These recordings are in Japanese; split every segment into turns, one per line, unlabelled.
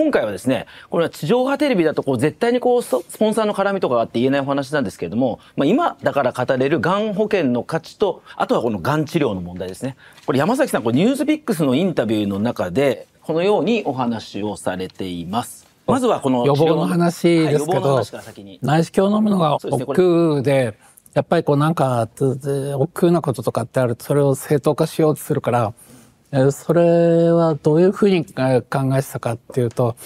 今回はですね、これは地上波テレビだとこう絶対にこうスポンサーの絡みとかあって言えないお話なんですけれども、まあ、今だから語れるがん保険の価値と、あとはこのがん治療の問題ですね。これ山崎さん、これニュースピックスのインタビューの中で、このようにお話をされています。まずはこの予防の話ですけど、はい、内視鏡を飲むのが億劫で、やっぱりこうなんか億劫なこととかってあるとそれを正当化しようとするからそれはどういうふうに考えてたかっていうと、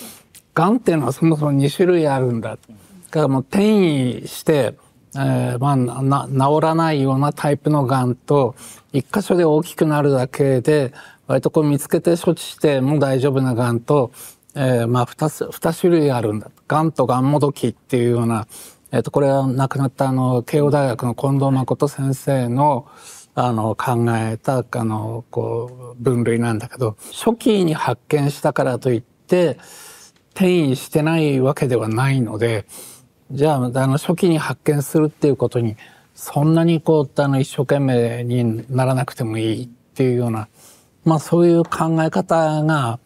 がんっていうのはそもそも2種類あるんだ。だからもう転移して、えー、まあ、治らないようなタイプのがんと、一箇所で大きくなるだけで、割とこう見つけて処置しても大丈夫ながんと、えー、まあ2つ、2種類あるんだ。がんとがんもどきっていうような、えっ、ー、と、これは亡くなったあの、慶応大学の近藤誠先生の、はいあの考えたあのこう分類なんだけど初期に発見したからといって転移してないわけではないのでじゃああの初期に発見するっていうことにそんなにこうあの一生懸命にならなくてもいいっていうような、まあ、そういう考え方が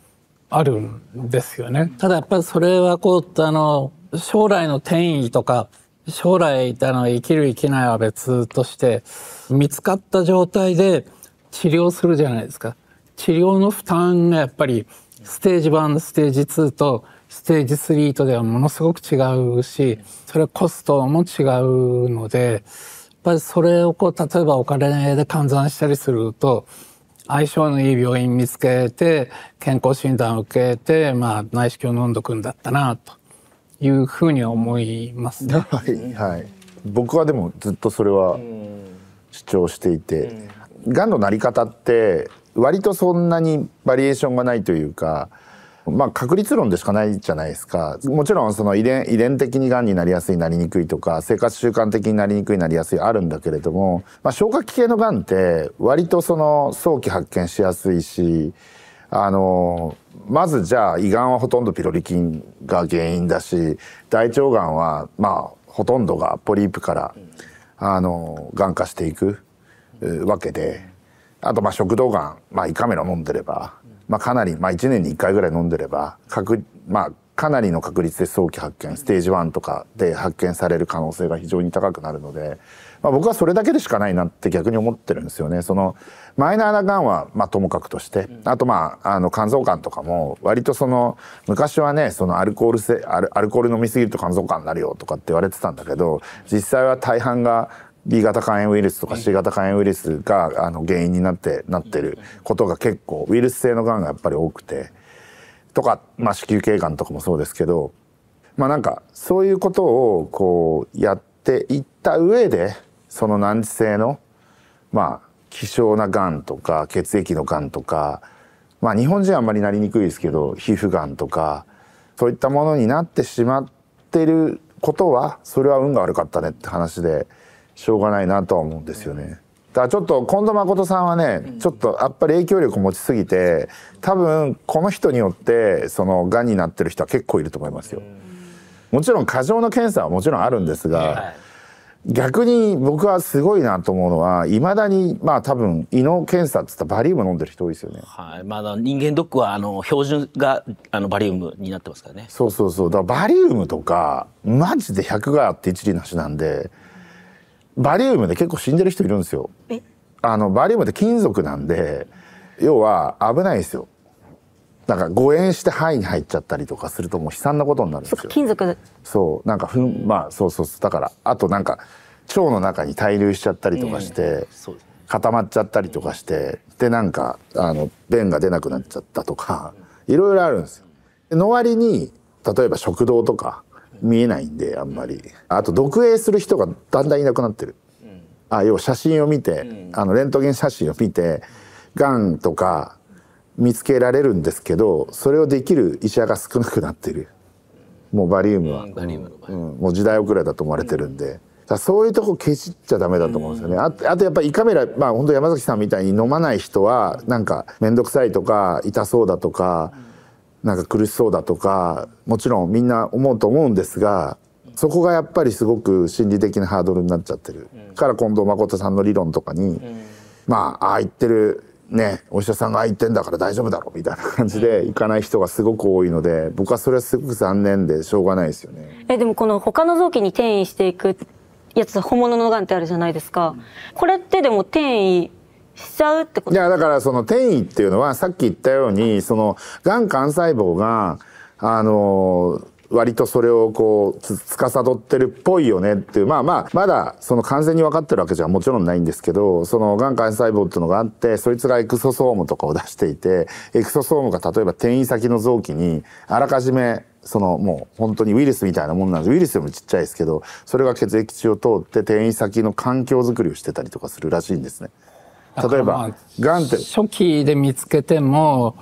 あるんですよね。ただやっぱりそれはこうあの将来の転移とか将来あの生きる生きないは別として見つかった状態で治療するじゃないですか治療の負担がやっぱりステージ1ステージ2とステージ3とではものすごく違うしそれコストも違うのでやっぱりそれをこう例えばお金で換算したりすると相性のいい病院見つけて健康診断を受けて、まあ、内視鏡を飲んどくんだったなと。いうふうには思いますね。はい、はい、
僕はでもずっとそれは主張していて、がんのなり方って割とそんなにバリエーションがないというか。まあ、確率論でしかないじゃないですかもちろんその遺伝遺伝的にがんになりやすいなりにくいとか生活習慣的になりにくいなりやすいあるんだけれども、まあ、消化器系のがんって割とその早期発見しやすいしあのまずじゃあ胃がんはほとんどピロリ菌が原因だし大腸がんはまあほとんどがポリープからあのがん化していくわけであとまあ食道がん、まあ、胃カメラ飲んでれば、まあ、かなり、まあ、1年に1回ぐらい飲んでれば確、まあ、かなりの確率で早期発見ステージ1とかで発見される可能性が非常に高くなるので。まあ、僕はそれだけでしかないなって逆に思ってるんですよね。そのマイナーながんはまあともかくとして、あとまああの肝臓がんとかも割とその昔はねそのアルコールせアルアルコール飲みすぎると肝臓がんになるよとかって言われてたんだけど実際は大半が B 型肝炎ウイルスとか C 型肝炎ウイルスがあの原因になってなってることが結構ウイルス性のがんがやっぱり多くてとか、まあ、子宮頸がんとかもそうですけどまあなんかそういうことをこうやっていった上でその難治性のまあ希少ながんとか血液のがんとかまあ日本人はあんまりなりにくいですけど皮膚がんとかそういったものになってしまってることはそれは運が悪かったねって話でしょうがないなとは思うんですよね。だからちょっと近藤誠さんはね、ちょっとやっぱり影響力を持ちすぎて多分この人によってそのがんになってる人は結構いると思いますよ。もちろん過剰の検査はもちろんあるんですが、はい逆に僕はすごいなと思うのはいまだにまあ多分胃の検査っつったらバリウム飲んでる人多いですよね。は
い、まだ人間ドックはあの標準があのバリウムになってますからね。
そうそうそうだからバリウムとかマジで100があって一理なしなんでバリウムで結構死んでる人いるんですよ。あのバリウムって金属なんで要は危ないですよ。なんか誤嚥して肺に入っちゃったりとかするともう悲惨なことになるんですよ。金属そうなんかふんまあそうそうだからあとなんか腸の中に滞留しちゃったりとかして、固まっちゃったりとかしてでなんかあの便が出なくなっちゃったとかいろいろあるんですよ。の割に例えば食道とか見えないんであんまりあと毒影する人がだんだんいなくなってる。あ要は写真を見て、あのレントゲン写真を見て癌とか見つけられるんですけどそれをできる医者が少なくなってるもうバリウムは、うん、もう時代遅れだと思われてるんで。だそういうとこ消しちゃダメだと思うんですよね。あとやっぱ胃カメラ、まあ本当山崎さんみたいに飲まない人はなんか面倒くさいとか痛そうだとか、なんか苦しそうだとか、もちろんみんな思うと思うんですが、そこがやっぱりすごく心理的なハードルになっちゃってる。から近藤誠さんの理論とかに、まあああ言ってるね、お医者さんが言ってんだから大丈夫だろみたいな感じで行かない人がすごく多いので僕はそれはすごく残念でしょうがないですよね
えでもこの他の臓器に転移していくやつ本物のがんってあるじゃないですかこれってでも転移しちゃうって
こといやだからその転移っていうのはさっき言ったようにそのがん幹細胞があのー割とそれをこう司ってるっぽいよねっていうまあまあまだその完全に分かってるわけじゃもちろんないんですけどそのがん幹細胞っていうのがあってそいつがエクソソームとかを出していてエクソソームが例えば転移先の臓器にあらかじめそのもう本当にウイルスみたいなもんなんですウイルスよりもちっちゃいですけどそれが血液中を通って転移先の環境づくりをしてたりとかするらしいんですね。例えば、がんって。
初期で見つけても、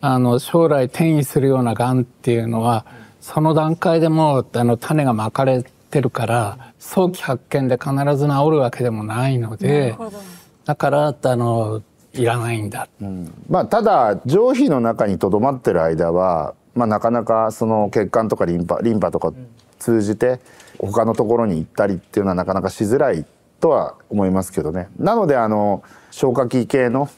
あの、将来転移するようながんっていうのは、その段階でもあの種がまかれてるから早期発見で必ず治るわけでもないのでだからあのいらないんだ、うん、まあ、ただ上皮の
中にとどまってる間は、まあ、なかなかその血管とかリンパリンパとか通じて他のところに行ったりっていうのはなかなかしづらいとは思いますけどね。なのであの消化器系の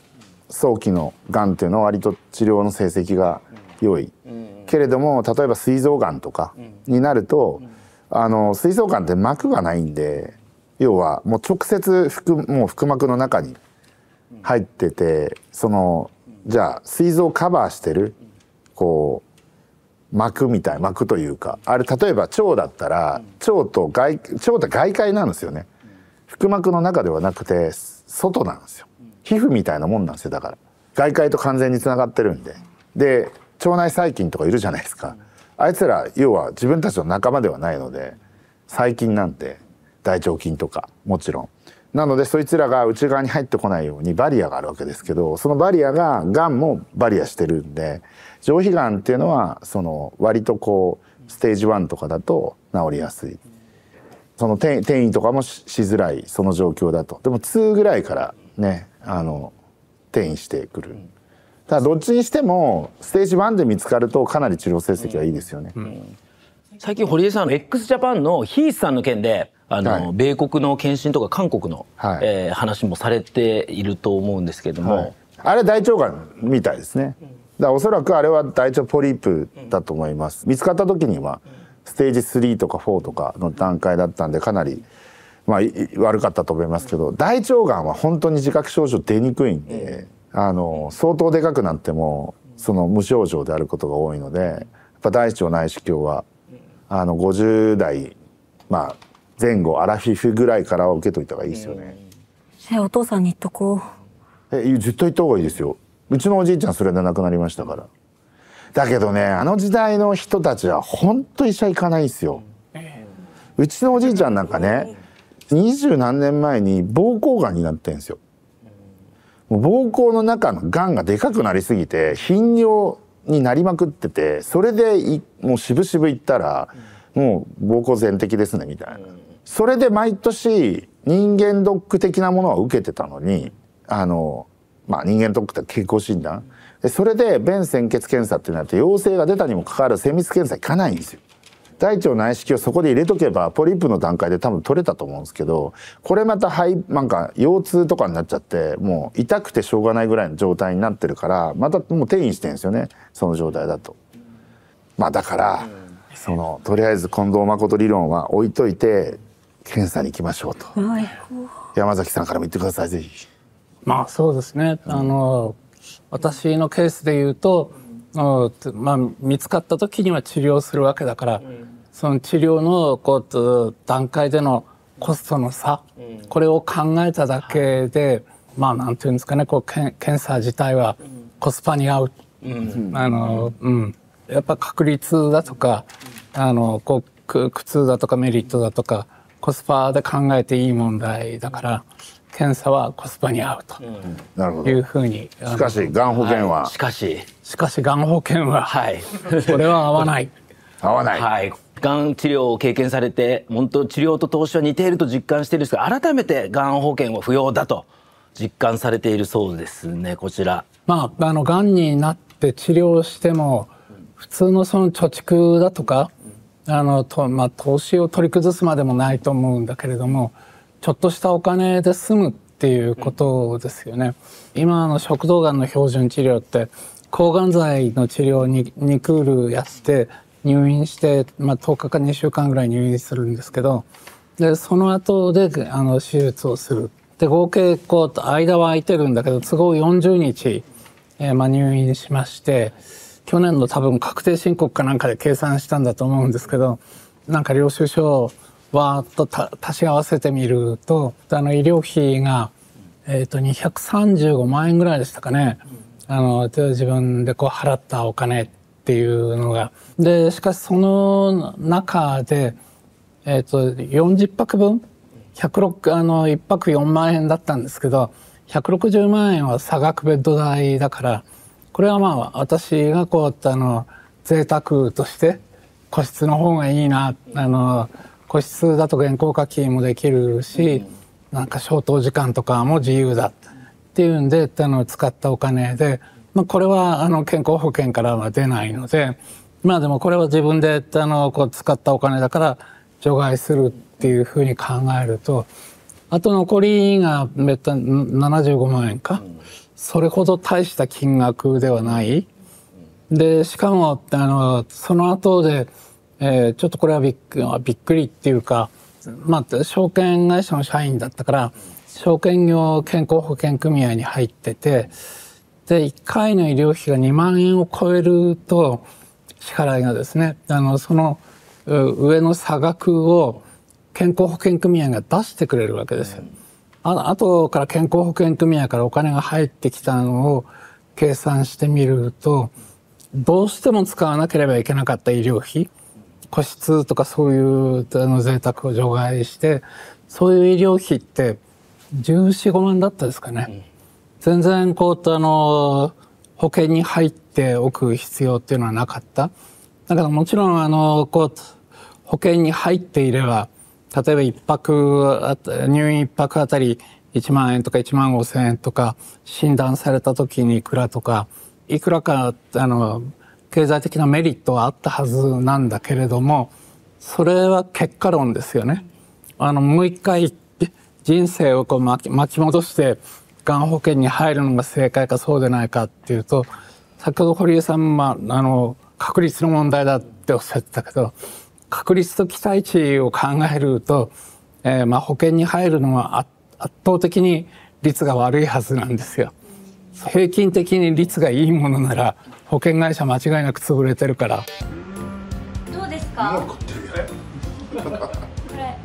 早期のがんっていうのは割と治療の成績が良い。うんけれども例えば膵臓がんとかになると、あの膵臓がんって膜がないんで要はもう直接腹もう腹膜の中に入っててそのじゃあ膵臓カバーしてるこう膜みたいな膜というかあれ例えば腸だったら腸と外腸って外界なんですよね腹膜の中ではなくて外なんですよ皮膚みたいなもんなんですよだから外界と完全につながってるんでで腸内細菌とかいるじゃないですか、あいつら要は自分たちの仲間ではないので細菌なんて大腸菌とかもちろんなのでそいつらが内側に入ってこないようにバリアがあるわけですけどそのバリアががんもバリアしてるんで上皮がんっていうのはその割とこうステージ1とかだと治りやすいその転移とかもしづらいその状況だとでも2ぐらいからねあの転移してくるただどっちにしてもステージ1で見つかるとかなり治療成績はいいですよね、うんうん、
最近堀江さん x ジャパンのヒースさんの件であの、はい、米国の検診とか韓国の、はい、えー、話
もされていると思うんですけども、はい、あれ大腸がんみたいですねだおそらくあれは大腸ポリープだと思います、見つかった時にはステージ3とか4とかの段階だったんでかなり、まあ、悪かったと思いますけど大腸がんは本当に自覚症状出にくいんで。うんあの相当でかくなってもその無症状であることが多いのでやっぱ大腸内視鏡はあの50代、まあ、前後アラフィフぐらいからは受けといた方がいいですよね。
えお父さんに言っとこ
うえ絶対言った方がいいですようちのおじいちゃんそれで亡くなりましたからだけどねあの時代の人たちは本当医者行かないんですよ、うちのおじいちゃんなんかね二十何年前に膀胱がんになってんですよ膀胱の中のがんがでかくなりすぎて頻尿になりまくっててそれでもうしぶしぶ行ったら、もう膀胱全摘ですねみたいな、それで毎年人間ドック的なものは受けてたのにあの、まあ、人間ドックって健康診断でそれで便潜血検査っていうの陽性が出たにもかかわらず精密検査行かないんですよ。大腸内視鏡そこで入れとけばポリープの段階で多分取れたと思うんですけどこれまた肺なんか腰痛とかになっちゃってもう痛くてしょうがないぐらいの状態になってるからまたもう転移してんですよねその状態だと。まあ、だから、そのとりあえず近藤誠理論は置いといて検査に行きましょうと、はい、山崎さんからも言ってくださいぜひ。
まあそうですね、うん、あの私のケースで言うとまあ、見つかった時には治療するわけだから、うん、その治療のこう段階でのコストの差、うん、これを考えただけで、まあなんていうんですかねこう検査自体はコスパに合う、あのうんやっぱ確率だとか、あのこう苦痛だとかメリットだとかコスパで考えていい問題だから。検査はコスパに合うというふうに、しかしがん保険は、はい、しかししかしがん保険は、はい、これは合わない合わない、はい、がん治療を経験されて本当治療と投資は似ていると実感しているんですが改めてがん保険は不要だと実感されているそうですねこちら。まあ、あのがんになって治療しても普通のその貯蓄だとかあのと、まあ、投資を取り崩すまでもないと思うんだけれどもちょっとしたお金で済むっていうことですよね。今の食道がんの標準治療って抗がん剤の治療に2クールやって入院して、まあ、10日か2週間ぐらい入院するんですけどでその後であの手術をするで合計こう間は空いてるんだけど都合40日、えー、まあ、入院しまして去年の多分確定申告かなんかで計算したんだと思うんですけどなんか領収書をわーっとた足し合わせてみるとあの医療費が、えーと、と235万円ぐらいでしたかね、あの自分でこう払ったお金っていうのが。でしかしその中で、えーと、と40泊分1 0あの1泊4万円だったんですけど160万円は差額ベッド代だからこれはまあ私がこうあの贅沢として個室の方がいいなあの個室だと原稿書きもできるし、うん、なんか消灯時間とかも自由だっていうんであの使ったお金で、まあ、これはあの健康保険からは出ないのでまあでもこれは自分であのこう使ったお金だから除外するっていうふうに考えるとあと残りがめった75万円か、それほど大した金額ではない。でしかもあのその後でえー、ちょっとこれはびっびっくりっていうか、まあ、証券会社の社員だったから証券業健康保険組合に入っててで1回の医療費が2万円を超えると支払いがですねあのその上の差額を健康保険組合が出してくれるわけですあ後から健康保険組合からお金が入ってきたのを計算してみるとどうしても使わなければいけなかった医療費個室とかそういうあの贅沢を除外してそういう医療費って1415万だったですかね、うん、全然こうあの保険に入っておく必要っていうのはなかっただからもちろんあのこう保険に入っていれば例えば一泊あ入院1泊あたり1万円とか1万5千円とか診断された時にいくらとかいくらかあの経済的なメリットはあったはずなんだけれどもそれは結果論ですよね。あのもう一回人生をこう巻き巻き戻してがん保険に入るのが正解かそうでないかっていうと先ほど堀江さんもあの確率の問題だっておっしゃってたけど確率と期待値を考えると、えー、まあ保険に入るのは圧倒的に率が悪いはずなんですよ。平均的に率がいいものなら保険会社間違いなく潰れてるからどうですかこ
れ